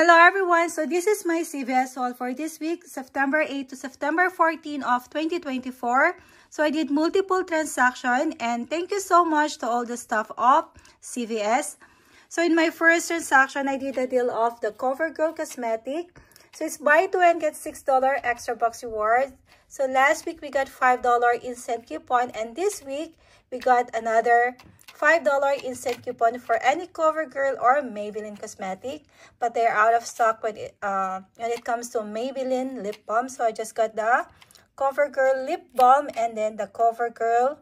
Hello everyone! So this is my CVS haul for this week, September 8 to September 14 of 2024. So I did multiple transaction and thank you so much to all the staff of CVS. So in my first transaction, I did a deal of the CoverGirl Cosmetic. So it's buy two and get $6 extra box reward. So last week we got $5 instant coupon and this week we got another $5 instant coupon for any CoverGirl or Maybelline cosmetic. But they're out of stock when it, uh, when it comes to Maybelline lip balm. So I just got the CoverGirl lip balm and then the CoverGirl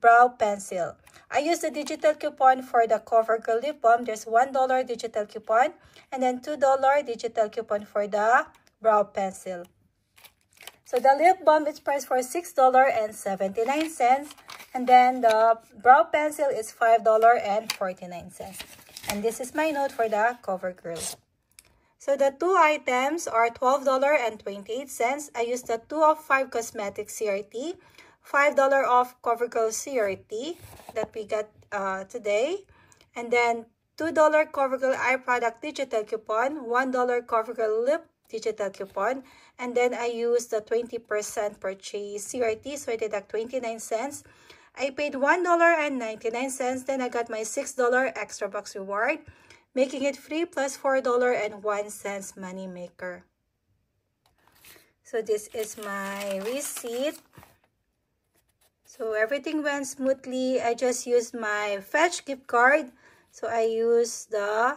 brow pencil. I use the digital coupon for the CoverGirl lip balm. There's $1 digital coupon and then $2 digital coupon for the brow pencil. So the lip balm is priced for $6.79 and then the brow pencil is $5.49. And this is my note for the CoverGirl. So the two items are $12.28. I used the 2 of 5 cosmetic CRT, $5 off CoverGirl CRT that we got uh, today. And then $2 CoverGirl Eye Product Digital Coupon, $1 CoverGirl Lip Digital Coupon. And then I used the 20% purchase CRT, so I deduct 29 cents. I paid $1.99, then I got my $6 extra box reward, making it free plus $4.01 money maker. So this is my receipt. So everything went smoothly. I just used my fetch gift card. So I used the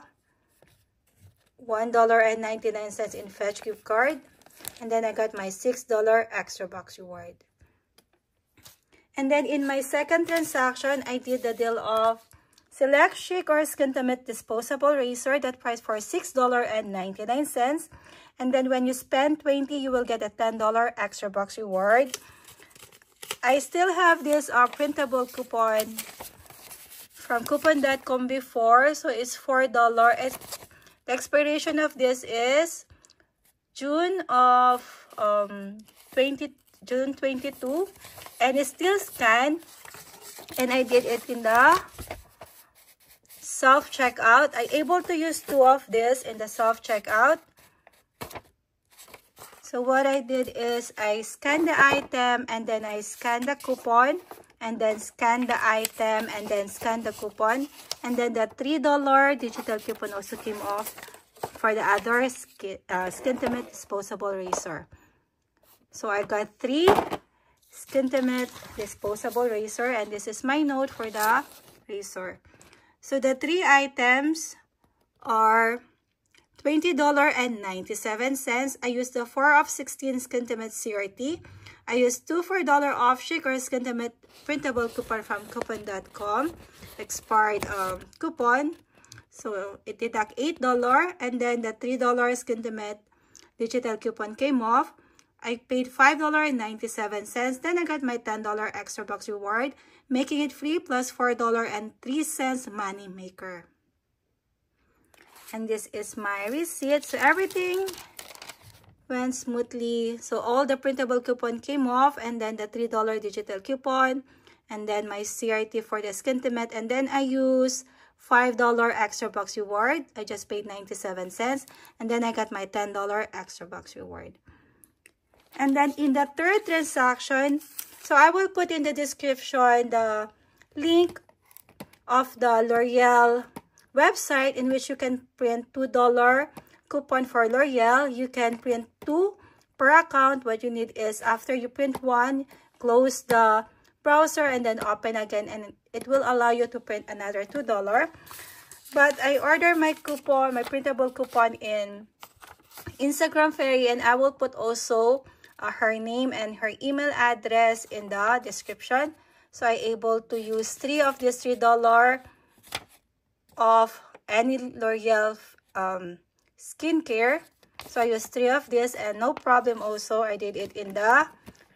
$1.99 in fetch gift card. And then I got my $6 extra box reward. And then in my second transaction, I did the deal of Select Chic or Skintimate Disposable Razor that price for $6.99. And then when you spend 20 you will get a $10 extra box reward. I still have this uh, printable coupon from coupon.com before. So it's $4. It, the expiration of this is June of um, 20, June 22 and it still scanned and I did it in the self checkout. I able to use two of this in the self checkout. So what I did is I scan the item and then I scan the coupon and then scan the item and then scan the coupon and then the three dollar digital coupon also came off for the other skin uh, skin disposable razor so i got three Stintimate disposable razor. And this is my note for the razor. So the three items are $20.97. I used the 4 off 16 Skintimate CRT. I used two $4 off shaker Skintimate printable coupon from coupon.com. Expired um, coupon. So it deduct $8. And then the $3 Skintimate digital coupon came off. I paid $5.97. Then I got my $10 extra box reward, making it free plus $4.03 money maker. And this is my receipt. So everything went smoothly. So all the printable coupon came off and then the $3 digital coupon and then my CRT for the skintimate and then I used $5 extra box reward. I just paid 97 cents and then I got my $10 extra box reward. And then in the third transaction, so I will put in the description the link of the L'Oreal website in which you can print $2 coupon for L'Oreal. You can print two per account. What you need is after you print one, close the browser and then open again and it will allow you to print another $2. But I order my coupon, my printable coupon in Instagram Fairy and I will put also uh, her name and her email address in the description. So I able to use three of these three dollar of any L'Oreal um, skincare. So I use three of this and no problem also I did it in the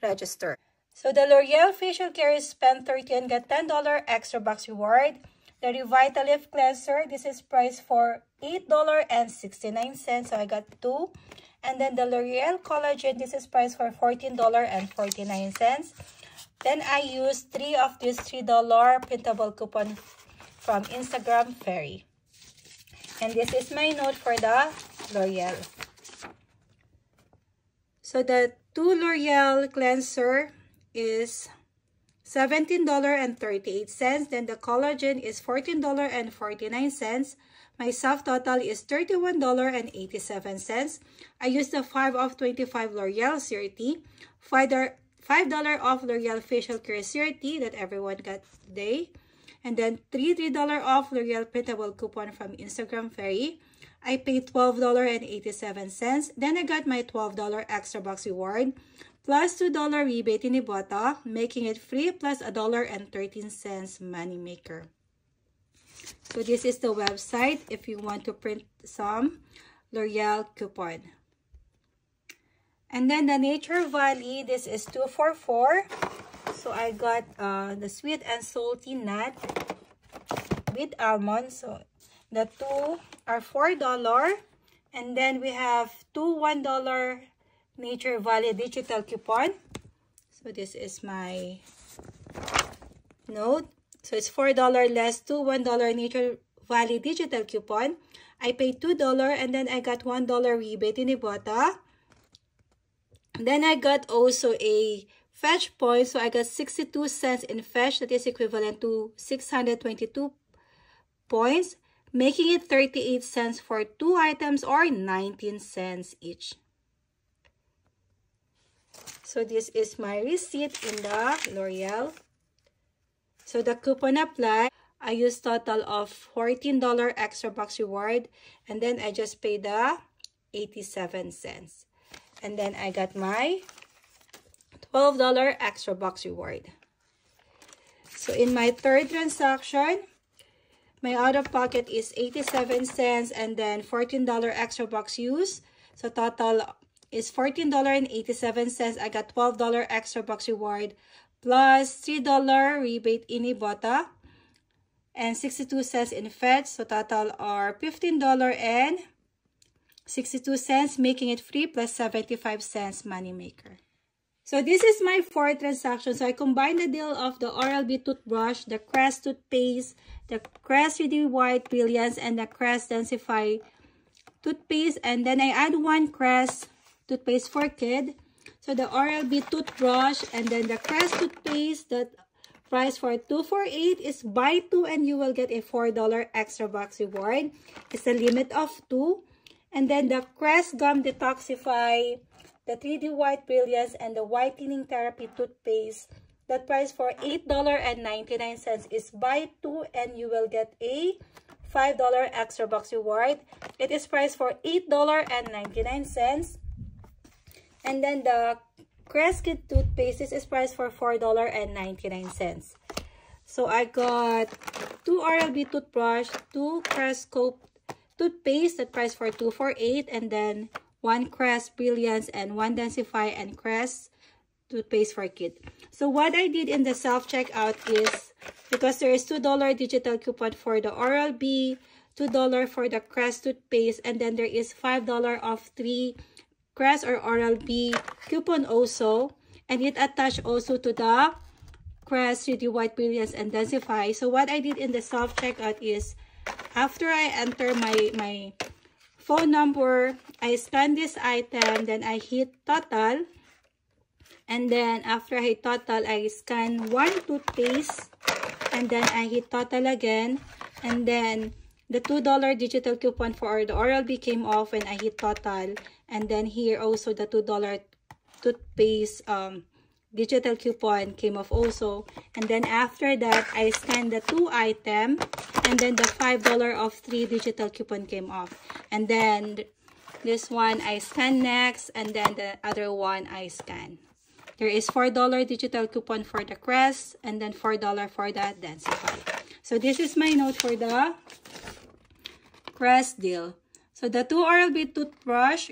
register. So the L'Oreal Facial Care is spend 30 and get $10 extra box reward. The Revitalift Cleanser, this is priced for $8.69. So I got two. And then the L'Oreal Collagen, this is priced for $14.49. Then I used three of these $3 printable coupon from Instagram Fairy. And this is my note for the L'Oreal. So the two L'Oreal cleanser is $17.38. Then the collagen is $14.49. My sub total is $31.87. I used the 5 off 25 L'Oreal CRT, $5 off L'Oreal Facial Care CRT that everyone got today, and then $3 $3 off L'Oreal printable coupon from Instagram Fairy. I paid $12.87. Then I got my $12 extra box reward plus $2 rebate in Ibotta, making it free plus $1.13 moneymaker. So this is the website if you want to print some L'Oreal coupon. And then the Nature Valley, this is 244. So I got uh, the sweet and salty nut with almond. So the two are $4. And then we have two $1 Nature Valley digital coupon. So this is my note. So it's $4 less to $1 Nature Valley digital coupon. I paid $2 and then I got $1 rebate in Ibotta. Then I got also a fetch point. So I got 62 cents in fetch. That is equivalent to 622 points, making it 38 cents for two items or 19 cents each. So this is my receipt in the L'Oreal so the coupon applied, I used total of $14 extra box reward and then I just paid the 87 cents. And then I got my $12 extra box reward. So in my third transaction, my out of pocket is 87 cents and then $14 extra box use. So total is $14.87. I got $12 extra box reward plus $3 rebate in Ibota and 62 cents in Fed. So total are $15 and 62 cents, making it free plus 75 cents moneymaker. So this is my four transactions. So I combined the deal of the Oral-B toothbrush, the Crest toothpaste, the Crest 3D White Brilliance, and the Crest Densify toothpaste. And then I add one Crest toothpaste for kid. So the RLB toothbrush and then the Crest toothpaste, the price for 248 is buy two and you will get a $4 extra box reward. It's a limit of two. And then the Crest Gum Detoxify, the 3D White Brilliance, and the Whitening Therapy Toothpaste. That price for $8.99 is buy two and you will get a $5 extra box reward. It is priced for $8.99. And then the Crescent toothpaste is priced for $4.99. So I got two RLB toothbrush, two Cresco toothpaste that priced for two eight, and then one Crest Brilliance and one Densify and Crest toothpaste for kid. So what I did in the self-checkout is because there is $2 digital coupon for the Oral-B, $2 for the Crest toothpaste, and then there is $5 off three crest or Oral-B coupon also. And it attached also to the crest 3D White Brilliance and Densify. So what I did in the self-checkout is after I enter my, my phone number, I scan this item, then I hit total. And then after I hit total, I scan one toothpaste. And then I hit total again. And then the $2 digital coupon for the Oral-B came off and I hit total. And then here also the $2 toothpaste um, digital coupon came off also. And then after that, I scanned the two item and then the $5 of three digital coupon came off. And then this one I scan next and then the other one I scan. There is $4 digital coupon for the Crest and then $4 for the Densify. So this is my note for the Crest deal. So the 2 RLB toothbrush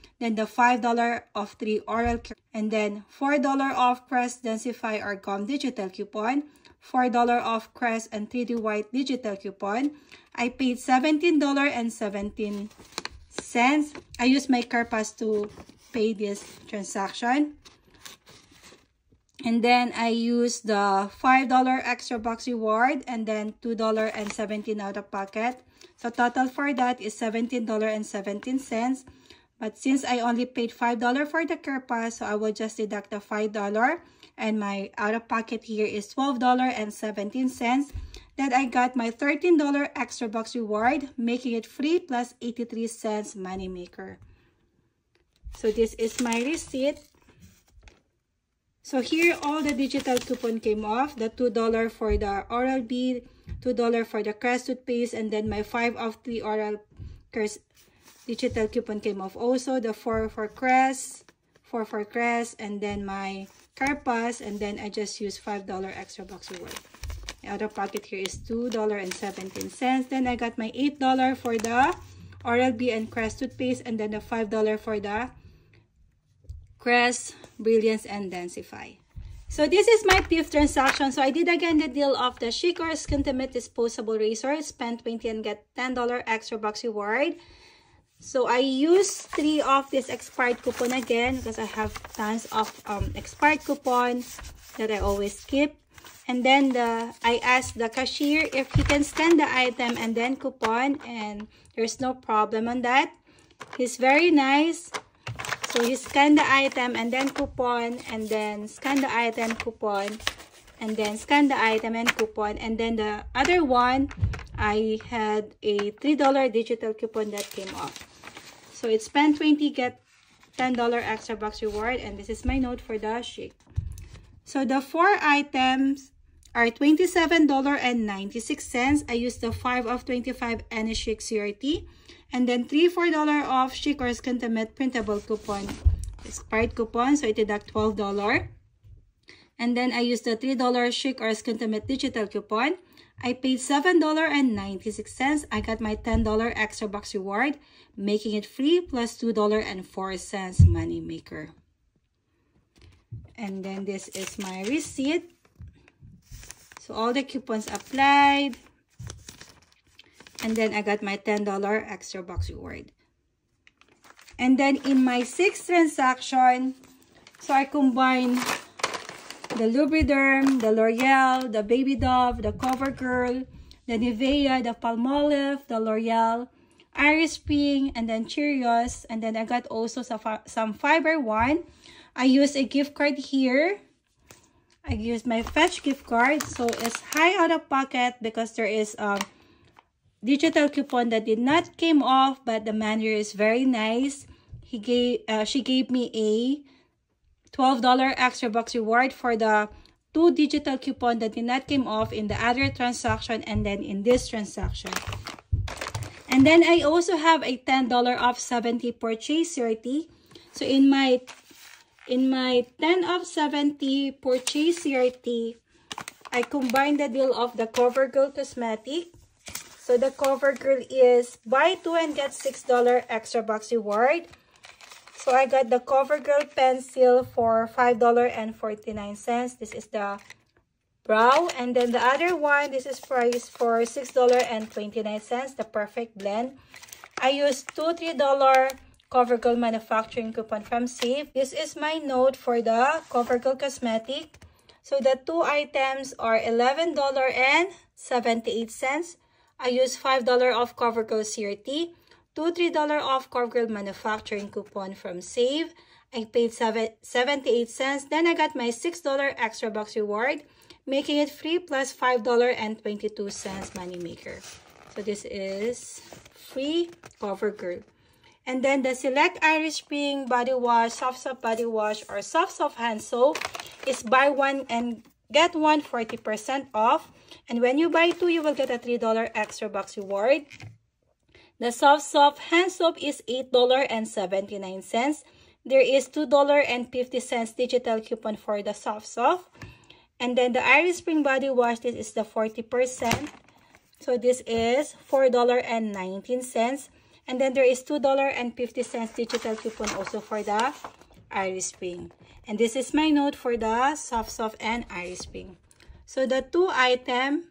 then the $5 off 3 oral and then $4 off Crest Densify or Gum digital coupon, $4 off Crest and 3D White digital coupon. I paid $17.17. I used my pass to pay this transaction. And then I used the $5 extra box reward and then $2.17 out of pocket. So total for that is $17.17. But since I only paid $5 for the care pass, so I will just deduct the $5. And my out-of-pocket here is $12.17 that I got my $13 extra box reward, making it free plus 83 cents moneymaker. So this is my receipt. So here all the digital coupon came off, the $2 for the Oral-B, $2 for the Crest toothpaste, and then my 5 of 3 Oral digital coupon came off also. The 4 for Crest, 4 for Crest, and then my Carpass, and then I just used $5 extra box reward. The other pocket here is $2.17. Then I got my $8 for the Oral-B and Crest toothpaste, and then the $5 for the Crest, Brilliance, and Densify. So this is my fifth transaction. So I did again the deal of the Shikor Skintimate Disposable Razor. Spend 20 and get $10 extra box reward. So I used three of this expired coupon again because I have tons of um, expired coupon that I always keep. And then the I asked the cashier if he can scan the item and then coupon and there's no problem on that. He's very nice. So he scanned the item and then coupon and then scan the item coupon and then scan the item and coupon and then the other one I had a $3 digital coupon that came off. So it's spend 20, get $10 extra box reward. And this is my note for Dashi. So the four items are $27.96. I used the 5 of 25 any shake CRT. And then 3 $4 off or Cantamet printable coupon. Expired coupon, so it deduct $12. And then I used the $3 or Cantamet digital coupon. I paid $7.96. I got my $10 extra box reward, making it free plus $2.04 money maker. And then this is my receipt. So all the coupons applied. And then I got my $10 extra box reward. And then in my sixth transaction, so I combine the Lubriderm, the L'Oreal, the Baby Dove, the CoverGirl, the Nivea, the Palmolive, the L'Oreal, Iris Pink, and then Cheerios. And then I got also some Fiber one. I used a gift card here. I used my Fetch gift card. So it's high out of pocket because there is a um, digital coupon that did not came off. But the manager is very nice. He gave, uh, she gave me a $12 extra box reward for the two digital coupon that the net came off in the other transaction and then in this transaction. And then I also have a $10 off 70 purchase CRT. So in my in my 10 off 70 purchase CRT, I combined the deal of the CoverGirl Cosmetic. So the CoverGirl is buy two and get $6 extra box reward. So I got the CoverGirl pencil for $5.49. This is the brow. And then the other one, this is price for $6.29, the perfect blend. I used two $3 CoverGirl manufacturing coupon from Save. This is my note for the CoverGirl Cosmetic. So the two items are $11.78. I used $5 off CoverGirl CRT two $3 off CoverGirl Grill manufacturing coupon from Save. I paid seven, 78 cents. Then I got my $6 extra box reward, making it free plus $5.22 money maker. So this is free CoverGirl. And then the Select Irish Spring Body Wash, Soft Soft Body Wash, or Soft Soft Hand Soap is buy one and get one 40% off. And when you buy two, you will get a $3 extra box reward. The soft soap hand soap is $8.79. There is $2.50 digital coupon for the soft soap. And then the Iris Spring Body Wash, this is the 40%. So this is $4.19. And then there is $2.50 digital coupon also for the Iris Spring. And this is my note for the soft soft and Iris Spring. So the two item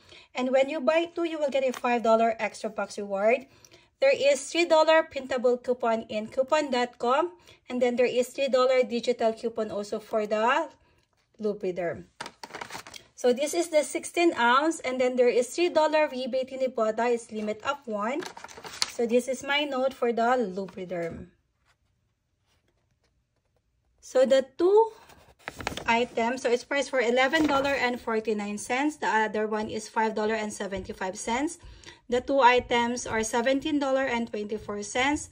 And when you buy two, you will get a $5 extra box reward. There is $3 printable coupon in coupon.com. And then there is $3 digital coupon also for the loop So this is the 16 ounce. And then there is $3 rebate in Ibotta. It's limit of one. So this is my note for the loop So the two item. So it's priced for $11.49. The other one is $5.75. The two items are $17.24.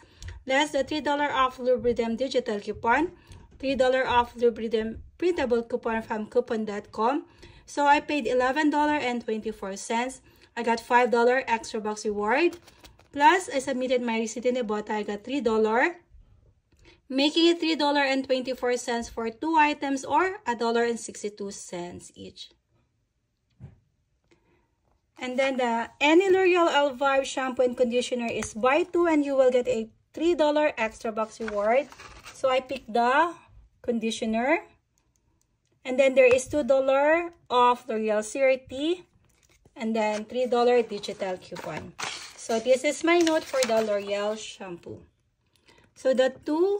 Less the $3 off Lubridem digital coupon. $3 off Lubridem printable coupon from coupon.com. So I paid $11.24. I got $5 extra box reward. Plus, I submitted my receipt in Ibota. I got $3. making it $3.24 for two items or $1.62 each. And then the any L'Oreal Elvive shampoo and conditioner is buy two and you will get a $3 extra box reward. So I picked the conditioner. And then there is $2 off L'Oreal CRT and then $3 digital coupon. So this is my note for the L'Oreal shampoo. So the two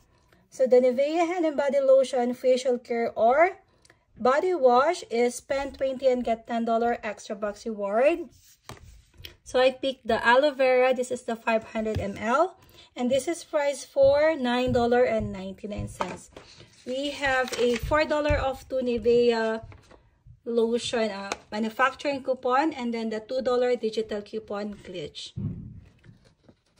So the Nivea Hand and Body Lotion Facial Care or Body Wash is spend 20 and get $10 extra box reward. So I picked the aloe vera. This is the 500 ml. And this is priced for $9.99. We have a $4 off to Nivea lotion uh, manufacturing coupon and then the $2 digital coupon glitch.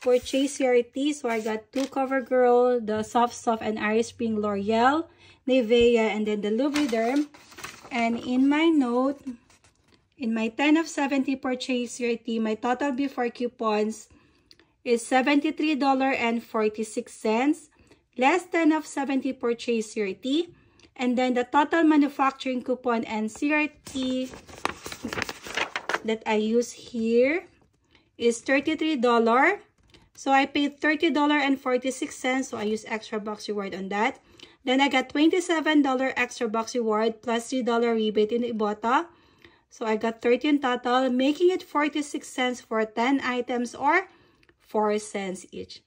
for Chase CRT. So I got two CoverGirl, the Soft Soft and Iris Spring L'Oreal, Nivea, and then the Lubriderm. And in my note, in my 10 of 70 purchase CRT, my total before coupons is $73.46, less 10 of 70 purchase CRT. And then the total manufacturing coupon and CRT that I use here is $33 so I paid $30.46, so I use extra box reward on that. Then I got $27 extra box reward plus $3 rebate in Ibotta. So I got 13 total, making it 46 cents for 10 items or 4 cents each.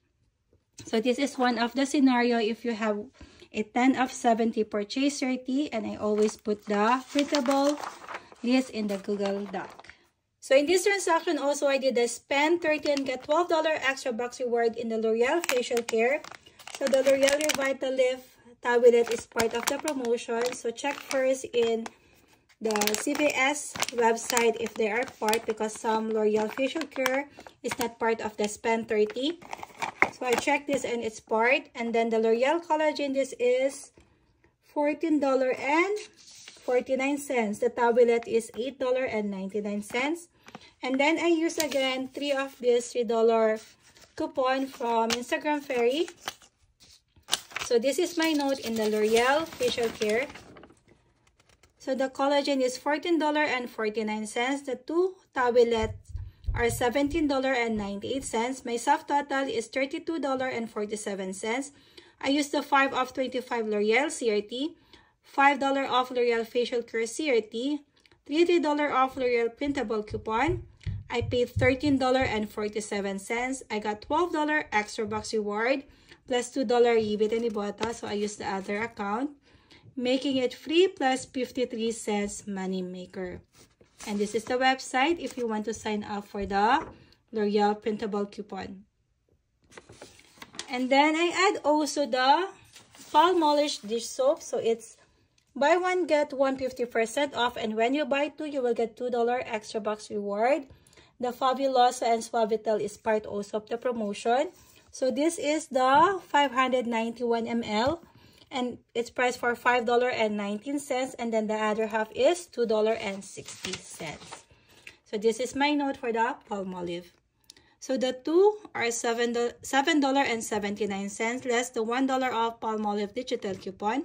So this is one of the scenario if you have a 10 of 70 purchase rate and I always put the printable list in the Google Doc. So in this transaction also, I did a spend 30 and get $12 extra box reward in the L'Oreal Facial Care. So the L'Oreal Revitalift Tablet is part of the promotion. So check first in the CVS website if they are part because some L'Oreal Facial Care is not part of the Spend 30. So I checked this and it's part. And then the L'Oreal Collagen, this is $14.49. The tablet is $8.99. And then I use again three of this $3 coupon from Instagram Fairy. So this is my note in the L'Oreal Facial Care. So the collagen is $14.49. The two towelettes are $17.98. My soft total is $32.47. I use the 5 of 25 L'Oreal CRT, $5 off L'Oreal Facial Care CRT, $30 off L'Oreal printable coupon. I paid $13.47. I got $12 extra box reward plus $2 rebate and ibota. So I used the other account, making it free plus 53 cents money maker. And this is the website if you want to sign up for the L'Oreal printable coupon. And then I add also the Palmolish dish soap. So it's Buy one, get one fifty percent off. And when you buy two, you will get $2 extra box reward. The Fabuloso and Suavitel is part also of the promotion. So this is the 591 ml and it's priced for $5.19 and then the other half is $2.60. So this is my note for the Palmolive. So the two are $7.79 $7 less the $1 off Palmolive digital coupon.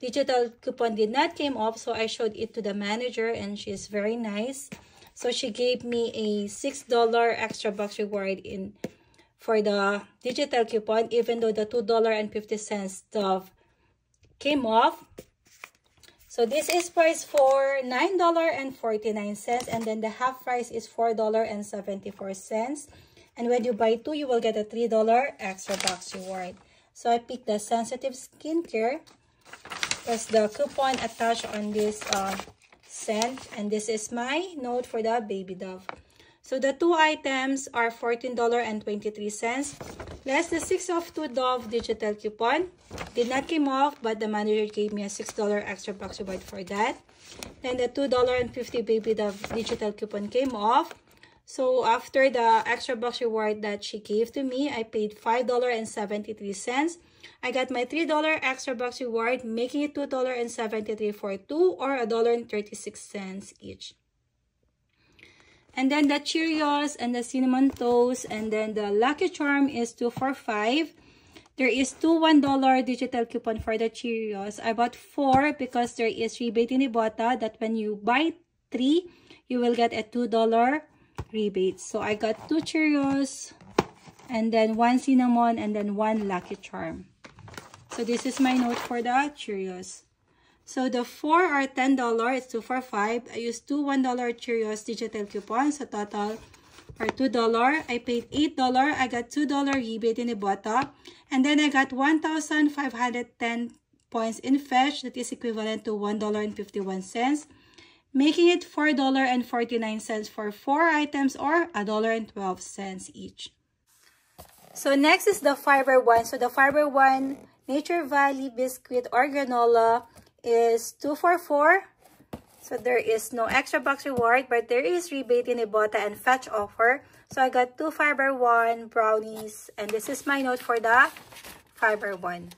digital coupon did not came off so i showed it to the manager and she's very nice so she gave me a six dollar extra box reward in for the digital coupon even though the two dollar and fifty cents stuff came off so this is priced for nine dollar and forty nine cents and then the half price is four dollar and seventy four cents and when you buy two you will get a three dollar extra box reward so i picked the sensitive skincare was the coupon attached on this uh, scent. And this is my note for the Baby Dove. So the two items are $14.23 less the 6 of 2 Dove digital coupon. Did not came off, but the manager gave me a $6 extra box reward for that. Then the $2.50 Baby Dove digital coupon came off. So after the extra box reward that she gave to me, I paid $5.73 I got my $3 extra box reward, making it $2.73 for two or $1.36 each. And then the Cheerios and the Cinnamon Toast and then the Lucky Charm is 2 for 5 There is two $1 digital coupon for the Cheerios. I bought four because there is rebate in Ibotta that when you buy three, you will get a $2 rebate. So I got two Cheerios and then one Cinnamon and then one Lucky Charm. So this is my note for the Cheerios. So the 4 are $10. It's 2 for 5. I used two $1 Cheerios digital coupons. So total are $2. I paid $8. I got $2 rebate in bottle, And then I got 1,510 points in fetch. That is equivalent to $1.51 making it $4.49 for 4 items or $1.12 each. So next is the fiber one. So the fiber one Nature Valley biscuit or granola is 2 for 4 so there is no extra box reward, but there is rebate in bottle and fetch offer. So I got two fiber one brownies, and this is my note for the fiber one.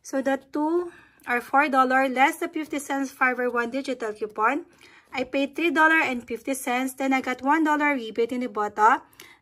So the two are four dollar less the fifty cents fiber one digital coupon. I paid three dollar and fifty cents. Then I got one dollar rebate in bottle.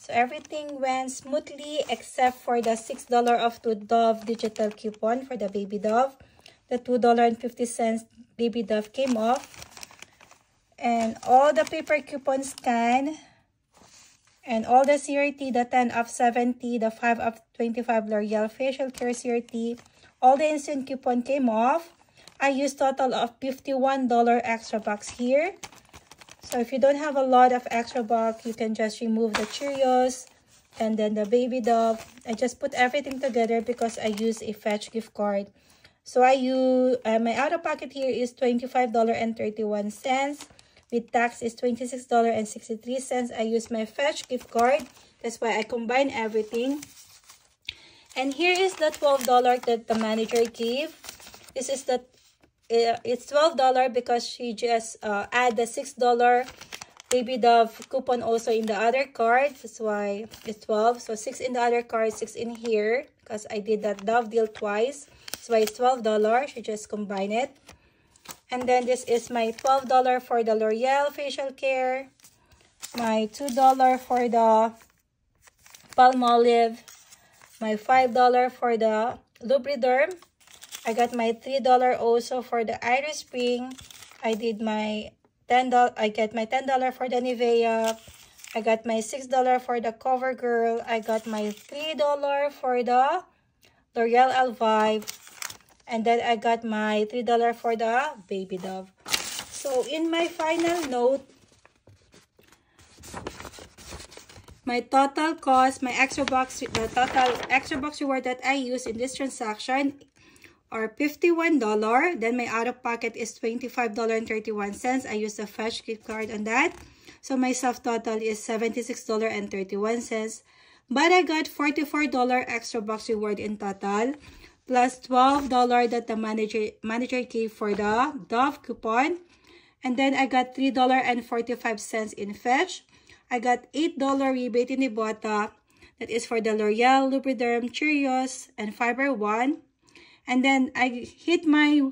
So everything went smoothly except for the $6 off to Dove digital coupon for the Baby Dove. The $2.50 Baby Dove came off. And all the paper coupon scan and all the CRT, the 10 of 70, the 5 of 25 L'Oreal Facial Care CRT, all the instant coupon came off. I used total of $51 extra bucks here. So if you don't have a lot of extra bulk, you can just remove the Cheerios and then the Baby Dove. I just put everything together because I use a Fetch gift card. So I use, uh, my out-of-pocket here is $25.31. With tax is $26.63. I use my Fetch gift card. That's why I combine everything. And here is the $12 that the manager gave. This is the uh, it's $12 because she just uh, add the $6 baby dove coupon also in the other card that's why it's 12 so 6 in the other card 6 in here because i did that dove deal twice that's why it's 12 dollars She just combine it and then this is my 12 dollar for the l'oreal facial care my 2 dollar for the palmolive my 5 dollar for the lubriderm I got my $3 also for the Iris Spring. I did my $10, I get my $10 for the Nivea. I got my $6 for the CoverGirl. I got my $3 for the L'Oreal Five, And then I got my $3 for the Baby Dove. So in my final note, my total cost, my extra box, the total extra box reward that I use in this transaction or $51. Then my out-of-pocket is $25.31. I use a Fetch gift card on that. So my subtotal is $76.31. But I got $44 extra box reward in total. Plus $12 that the manager, manager gave for the Dove coupon. And then I got $3.45 in Fetch. I got $8 rebate in Ibotta. That is for the L'Oreal, Lubriderm, Cheerios, and Fiber One and then I hit my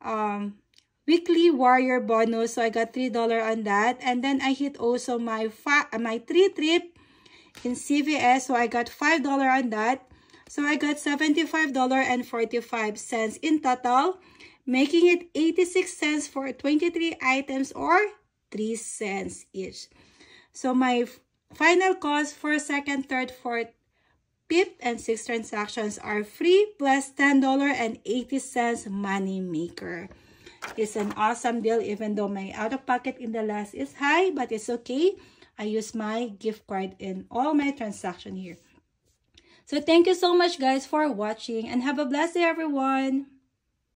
um, weekly warrior bonus so I got $3 on that and then I hit also my uh, my 3 trip in CVS so I got $5 on that so I got $75.45 in total making it 86 cents for 23 items or 3 cents each so my final cost for second, third, fourth, Fifth and sixth transactions are free plus $10.80 money maker. It's an awesome deal even though my out-of-pocket in the last is high, but it's okay. I use my gift card in all my transaction here. So thank you so much guys for watching and have a blessed day everyone.